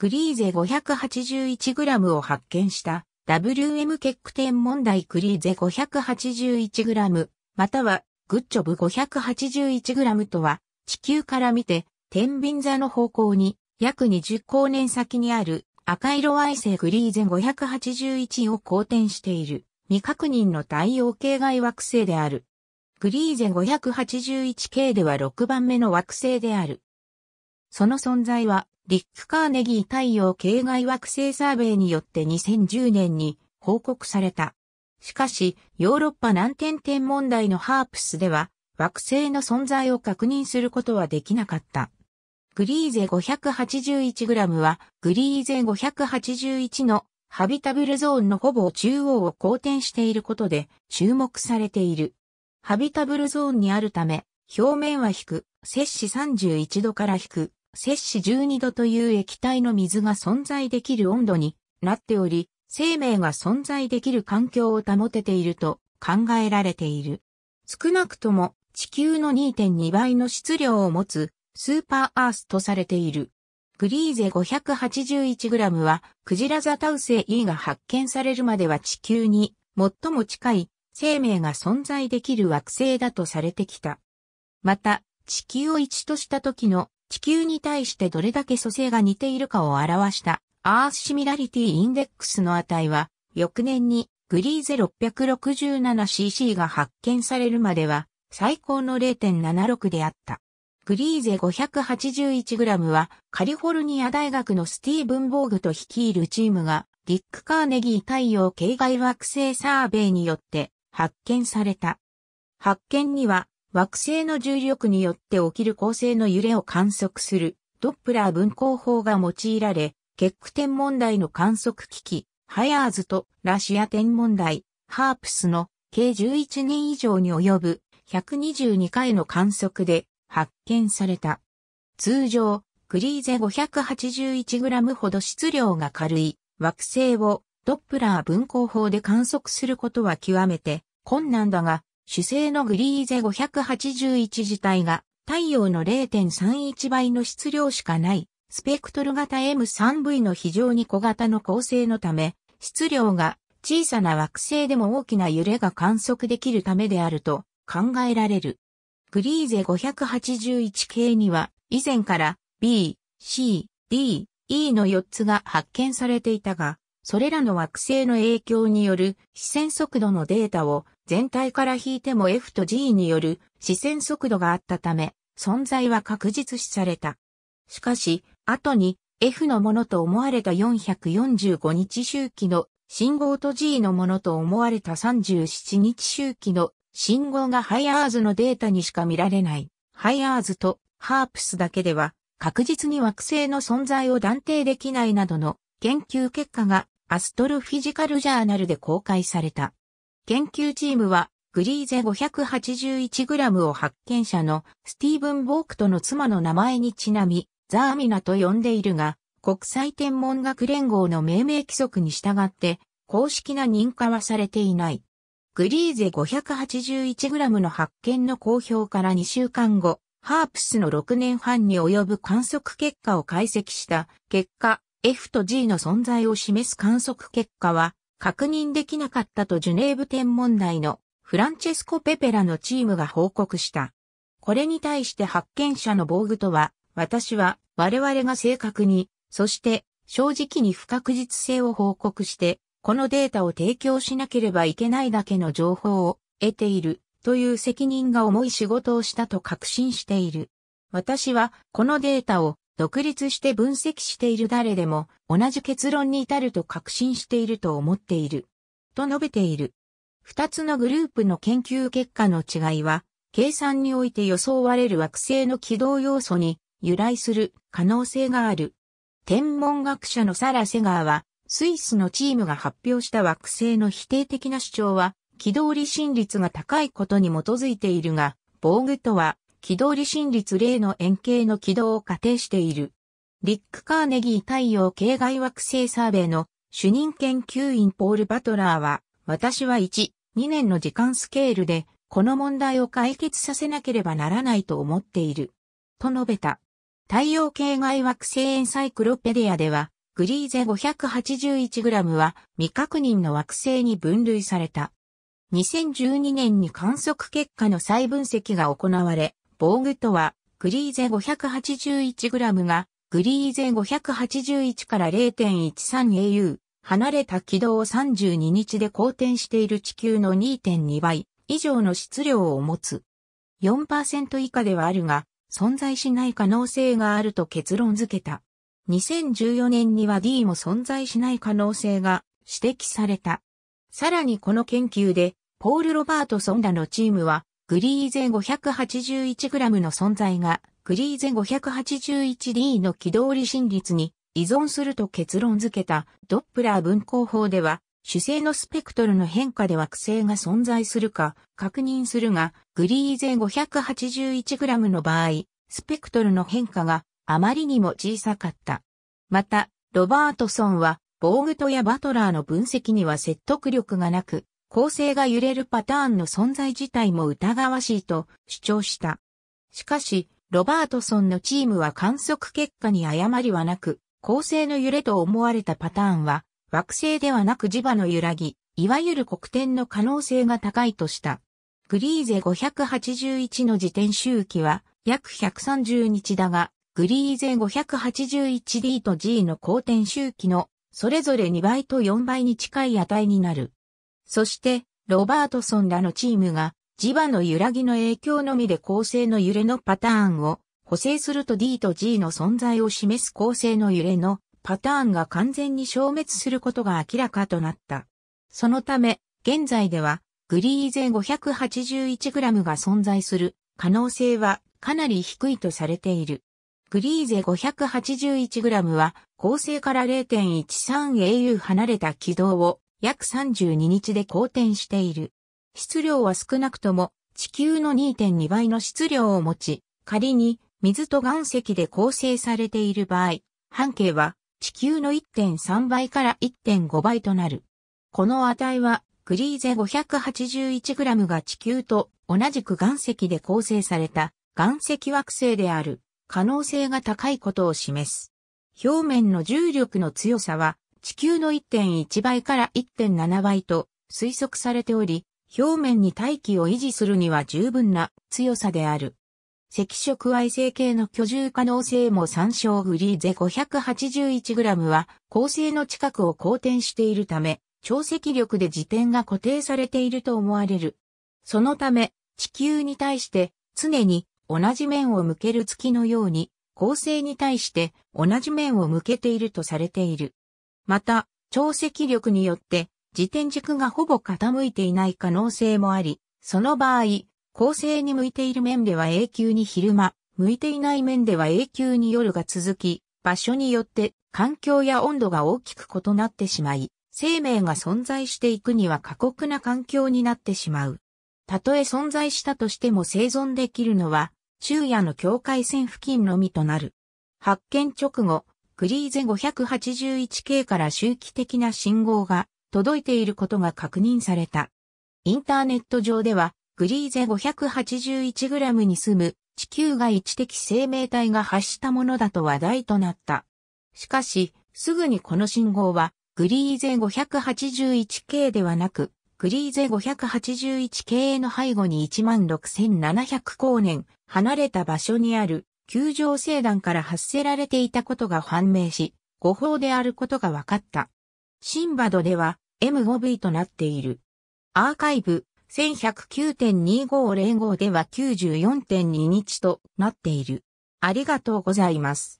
グリーゼ 581g を発見した WM 結点問題グリーゼ 581g またはグッジョブ 581g とは地球から見て天秤座の方向に約20光年先にある赤色矮星グリーゼ581を公転している未確認の太陽系外惑星である。グリーゼ 581K では6番目の惑星である。その存在はリック・カーネギー太陽系外惑星サーベイによって2010年に報告された。しかし、ヨーロッパ南天天問題のハープスでは、惑星の存在を確認することはできなかった。グリーゼ 581g は、グリーゼ581のハビタブルゾーンのほぼ中央を公転していることで注目されている。ハビタブルゾーンにあるため、表面は低く、摂氏31度から低く、摂氏12度という液体の水が存在できる温度になっており、生命が存在できる環境を保てていると考えられている。少なくとも地球の2.2倍の質量を持つスーパーアースとされている。グリーゼ 581g はクジラザタウセイが発見されるまでは地球に最も近い生命が存在できる惑星だとされてきた。また、地球を1とした時の地球に対してどれだけ組成が似ているかを表したアースシミラリティインデックスの値は、翌年にグリーゼ 667cc が発見されるまでは、最高の0.76であった。グリーゼ 581g はカリフォルニア大学のスティーブン・ボーグと率いるチームがディック・カーネギー太陽系外惑星サーベイによって発見された。発見には惑星の重力によって起きる恒星の揺れを観測するドップラー分光法が用いられ、結句天文台の観測機器、ハヤーズとラシア天文台、ハープスの計11年以上に及ぶ122回の観測で発見された。通常、クリーゼ 581g ほど質量が軽い惑星をドップラー分光法で観測することは極めて困難だが、主星のグリーゼ581自体が太陽の0.31倍の質量しかないスペクトル型 M3V の非常に小型の構成のため質量が小さな惑星でも大きな揺れが観測できるためであると考えられる。グリーゼ581系には以前から B、C、D、E の4つが発見されていたが、それらの惑星の影響による視線速度のデータを全体から引いても F と G による視線速度があったため、存在は確実視された。しかし、後に F のものと思われた445日周期の信号と G のものと思われた37日周期の信号がハイアーズのデータにしか見られない。ハイアーズとハープスだけでは確実に惑星の存在を断定できないなどの研究結果がアストロフィジカルジャーナルで公開された。研究チームは、グリーゼ 581g を発見者のスティーブン・ボークとの妻の名前にちなみ、ザーミナと呼んでいるが、国際天文学連合の命名規則に従って、公式な認可はされていない。グリーゼ 581g の発見の公表から2週間後、ハープスの6年半に及ぶ観測結果を解析した結果、F と G の存在を示す観測結果は確認できなかったとジュネーブ天文台のフランチェスコ・ペペラのチームが報告した。これに対して発見者の防具とは、私は我々が正確に、そして正直に不確実性を報告して、このデータを提供しなければいけないだけの情報を得ているという責任が重い仕事をしたと確信している。私はこのデータを独立して分析している誰でも同じ結論に至ると確信していると思っている。と述べている。二つのグループの研究結果の違いは、計算において予想われる惑星の軌道要素に由来する可能性がある。天文学者のサラ・セガーは、スイスのチームが発表した惑星の否定的な主張は、軌道離心率が高いことに基づいているが、防具とは軌道理心率例の円形の軌道を仮定している。リック・カーネギー太陽系外惑星サーベイの主任研究員ポール・バトラーは、私は1、2年の時間スケールで、この問題を解決させなければならないと思っている。と述べた。太陽系外惑星エンサイクロペディアでは、グリーゼ 581g は未確認の惑星に分類された。2012年に観測結果の再分析が行われ、防具とは、グリーゼ 581g が、グリーゼ581から 0.13au、離れた軌道を32日で公転している地球の2.2倍以上の質量を持つ。4%以下ではあるが、存在しない可能性があると結論付けた。2014年には D も存在しない可能性が指摘された。さらにこの研究で、ポール・ロバートソンらのチームは、グリーゼ 581g の存在が、グリーゼ 581D の軌道離心率に依存すると結論付けたドップラー分光法では、主星のスペクトルの変化で惑星が存在するか確認するが、グリーゼ 581g の場合、スペクトルの変化があまりにも小さかった。また、ロバートソンは、ボーグトやバトラーの分析には説得力がなく、構成が揺れるパターンの存在自体も疑わしいと主張した。しかし、ロバートソンのチームは観測結果に誤りはなく、構成の揺れと思われたパターンは、惑星ではなく磁場の揺らぎ、いわゆる黒点の可能性が高いとした。グリーゼ581の時点周期は約130日だが、グリーゼ 581D と G の公転周期のそれぞれ2倍と4倍に近い値になる。そして、ロバートソンらのチームが、磁場の揺らぎの影響のみで構成の揺れのパターンを補正すると D と G の存在を示す構成の揺れのパターンが完全に消滅することが明らかとなった。そのため、現在ではグリーゼ 581g が存在する可能性はかなり低いとされている。グリーゼ 581g は構成から 0.13au 離れた軌道を約32日で好転している。質量は少なくとも地球の2.2倍の質量を持ち、仮に水と岩石で構成されている場合、半径は地球の1.3倍から1.5倍となる。この値はグリーゼ 581g が地球と同じく岩石で構成された岩石惑星である可能性が高いことを示す。表面の重力の強さは地球の1.1倍から1.7倍と推測されており、表面に大気を維持するには十分な強さである。赤色矮星系の居住可能性も参照グリーゼ 581g は恒星の近くを公転しているため、超積力で自転が固定されていると思われる。そのため、地球に対して常に同じ面を向ける月のように、恒星に対して同じ面を向けているとされている。また、潮汐力によって自転軸がほぼ傾いていない可能性もあり、その場合、構成に向いている面では永久に昼間、向いていない面では永久に夜が続き、場所によって環境や温度が大きく異なってしまい、生命が存在していくには過酷な環境になってしまう。たとえ存在したとしても生存できるのは、昼夜の境界線付近のみとなる。発見直後、クリーゼ 581K から周期的な信号が届いていることが確認された。インターネット上では、グリーゼ 581g に住む地球外知的生命体が発したものだと話題となった。しかし、すぐにこの信号は、グリーゼ 581K ではなく、グリーゼ 581K の背後に16,700光年離れた場所にある球状星団から発せられていたことが判明し、誤報であることが分かった。シンバドでは M5V となっている。アーカイブ1109.2505では94.2日となっている。ありがとうございます。